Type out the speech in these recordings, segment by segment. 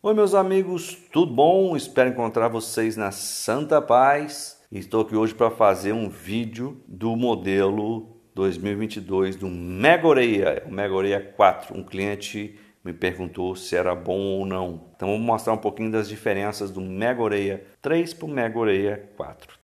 Oi, meus amigos, tudo bom? Espero encontrar vocês na Santa Paz. Estou aqui hoje para fazer um vídeo do modelo 2022 do Mega Oreia, é o Mega Oreia 4. Um cliente me perguntou se era bom ou não. Então, vou mostrar um pouquinho das diferenças do Mega Oreia 3 para o Mega Oreia 4.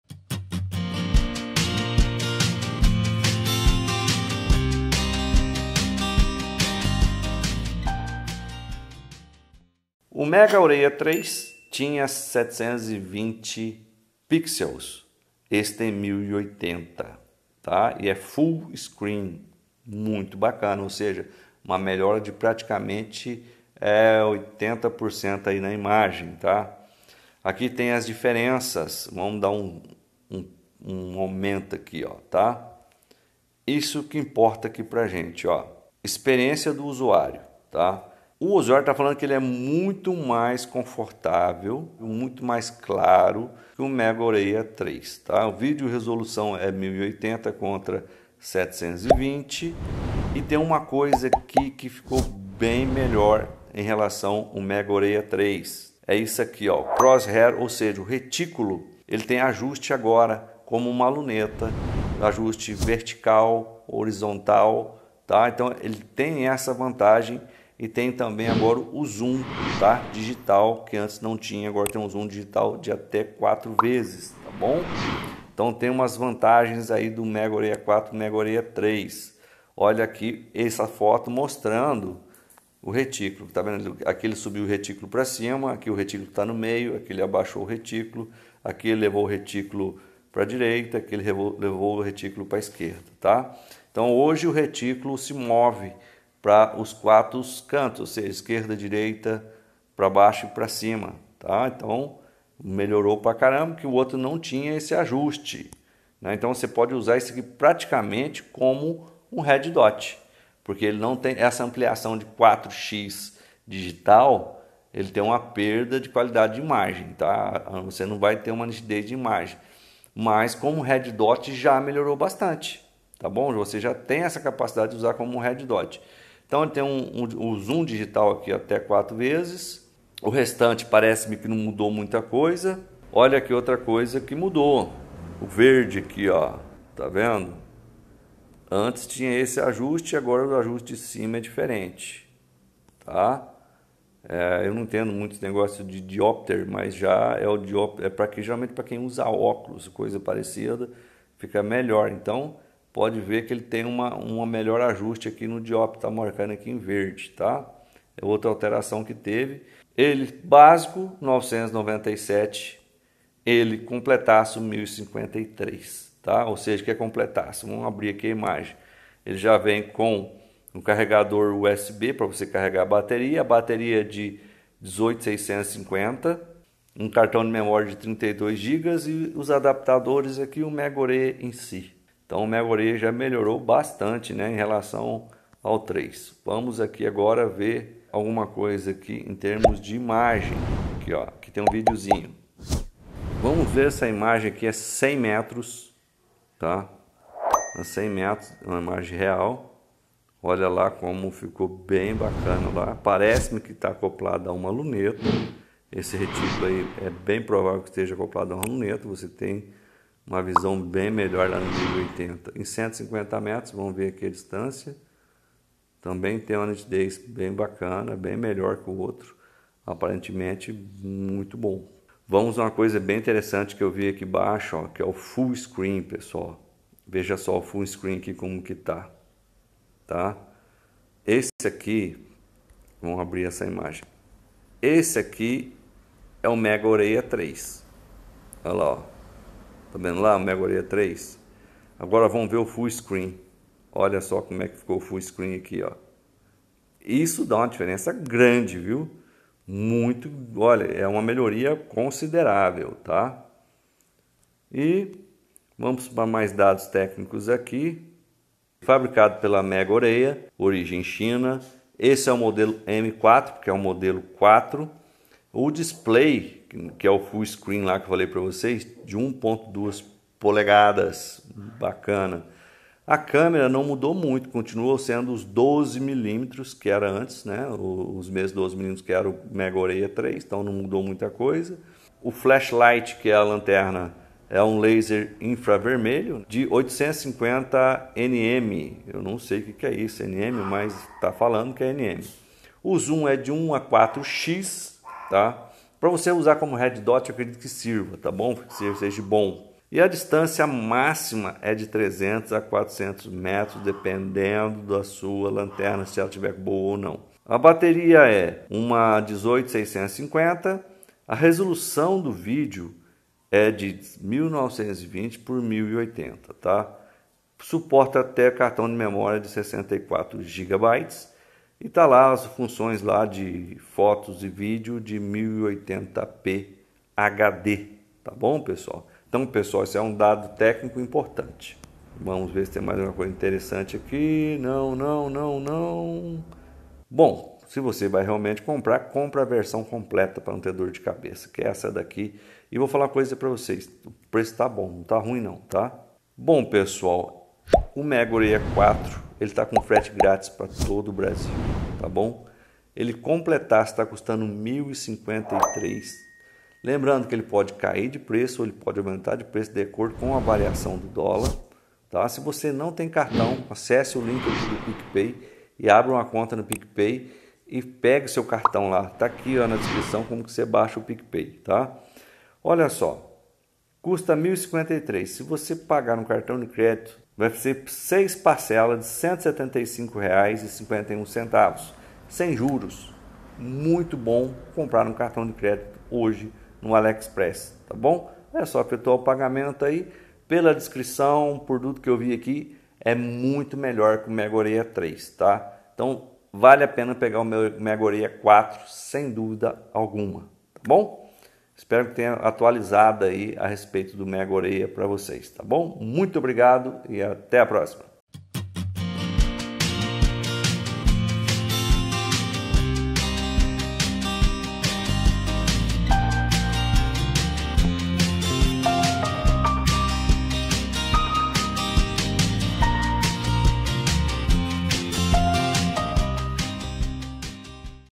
O Mega Ureia 3 tinha 720 pixels. Este é tem 1080, tá? E é full screen, muito bacana, ou seja, uma melhora de praticamente é, 80% aí na imagem, tá? Aqui tem as diferenças, vamos dar um, um, um aumento aqui, ó, tá? Isso que importa aqui pra gente, ó. Experiência do usuário, tá? O Osório está falando que ele é muito mais confortável, muito mais claro que o Mega Oreia 3. Tá? O vídeo resolução é 1080 contra 720 e tem uma coisa aqui que ficou bem melhor em relação ao Mega Oreia 3. É isso aqui, ó, crosshair, ou seja, o retículo, ele tem ajuste agora como uma luneta, ajuste vertical, horizontal, tá? Então ele tem essa vantagem e tem também agora o zoom tá? digital, que antes não tinha, agora tem um zoom digital de até quatro vezes, tá bom? Então tem umas vantagens aí do Mega 4 Mega Orelha 3. Olha aqui essa foto mostrando o retículo, tá vendo? Aqui ele subiu o retículo para cima, aqui o retículo está no meio, aqui ele abaixou o retículo, aqui ele levou o retículo para a direita, aqui ele levou, levou o retículo para a esquerda, tá? Então hoje o retículo se move para os quatro cantos, ou seja, esquerda, direita, para baixo e para cima, tá? Então melhorou para caramba que o outro não tinha esse ajuste, né? Então você pode usar isso aqui praticamente como um red dot, porque ele não tem essa ampliação de 4x digital, ele tem uma perda de qualidade de imagem, tá? Você não vai ter uma nitidez de imagem. Mas como red dot já melhorou bastante, tá bom? Você já tem essa capacidade de usar como um red dot. Então ele tem um, um, o zoom digital aqui até quatro vezes. O restante parece-me que não mudou muita coisa. Olha aqui outra coisa que mudou. O verde aqui, ó, tá vendo? Antes tinha esse ajuste, agora o ajuste de cima é diferente, tá? É, eu não entendo muito esse negócio de diopter, mas já é o diopter, é para que geralmente para quem usa óculos, coisa parecida, fica melhor. Então, pode ver que ele tem uma, uma melhor ajuste aqui no diop, está marcando aqui em verde, tá? É outra alteração que teve. Ele básico 997, ele completaço 1053, tá? Ou seja, que é completaço. Vamos abrir aqui a imagem. Ele já vem com um carregador USB para você carregar a bateria, a bateria é de 18650, um cartão de memória de 32 GB e os adaptadores aqui o Megore em si. Então o Memory já melhorou bastante né, em relação ao 3. Vamos aqui agora ver alguma coisa aqui em termos de imagem. Aqui, ó, aqui tem um videozinho. Vamos ver essa imagem aqui, é 100 metros, tá? A é 100 metros, é uma imagem real. Olha lá como ficou bem bacana lá. Parece-me que está acoplado a uma luneta. Esse retículo aí é bem provável que esteja acoplado a uma luneta. Você tem uma visão bem melhor lá no 1080. Em 150 metros, vamos ver aqui a distância Também tem uma nitidez bem bacana, bem melhor que o outro. Aparentemente, muito bom. Vamos a uma coisa bem interessante que eu vi aqui embaixo, ó, que é o full screen, pessoal. Veja só o full screen aqui como que tá, tá? Esse aqui, vamos abrir essa imagem. Esse aqui é o Mega Oreia 3. Olha lá, ó. Tá vendo lá? Mega Orelha 3. Agora vamos ver o full screen. Olha só como é que ficou o full screen aqui, ó. Isso dá uma diferença grande, viu? Muito, olha, é uma melhoria considerável, tá? E vamos para mais dados técnicos aqui. Fabricado pela Mega Oreia, origem China. Esse é o modelo M4, porque é um modelo 4 o display, que é o full screen lá que eu falei para vocês, de 1.2 polegadas, bacana. A câmera não mudou muito, continuou sendo os 12 milímetros que era antes, né? Os mesmos 12 milímetros que era o Mega Oreia 3, então não mudou muita coisa. O flashlight, que é a lanterna, é um laser infravermelho de 850 nm. Eu não sei o que é isso, nm, mas está falando que é nm. O zoom é de 1 a 4x tá? Para você usar como red dot, eu acredito que sirva, tá bom? Que seja bom. E a distância máxima é de 300 a 400 metros, dependendo da sua lanterna, se ela tiver boa ou não. A bateria é uma 18650. A resolução do vídeo é de 1920 por 1080, tá? Suporta até cartão de memória de 64 GB e tá lá as funções lá de fotos e vídeo de 1080p HD, tá bom, pessoal? Então, pessoal, esse é um dado técnico importante. Vamos ver se tem mais alguma coisa interessante aqui. Não, não, não, não. Bom, se você vai realmente comprar, compra a versão completa para não ter dor de cabeça, que é essa daqui. E vou falar uma coisa para vocês, o preço tá bom, não tá ruim não, tá? Bom, pessoal, o Mega Orelha 4, ele está com frete grátis para todo o Brasil, tá bom? Ele completar está custando 1.053. Lembrando que ele pode cair de preço ou ele pode aumentar de preço de acordo com a variação do dólar, tá? Se você não tem cartão, acesse o link do PicPay e abra uma conta no PicPay e pegue seu cartão lá. Tá aqui ó, na descrição como que você baixa o PicPay, tá? Olha só, custa 1.053. Se você pagar no cartão de crédito, vai ser seis parcelas de R$ 175,51, sem juros. Muito bom comprar no cartão de crédito hoje no AliExpress, tá bom? É só apertar o pagamento aí. Pela descrição, por tudo que eu vi aqui, é muito melhor que o Megoreia 3, tá? Então, vale a pena pegar o Megoreia 4, sem dúvida alguma, tá bom? Espero que tenha atualizado aí a respeito do Mega Oreia para vocês, tá bom? Muito obrigado e até a próxima.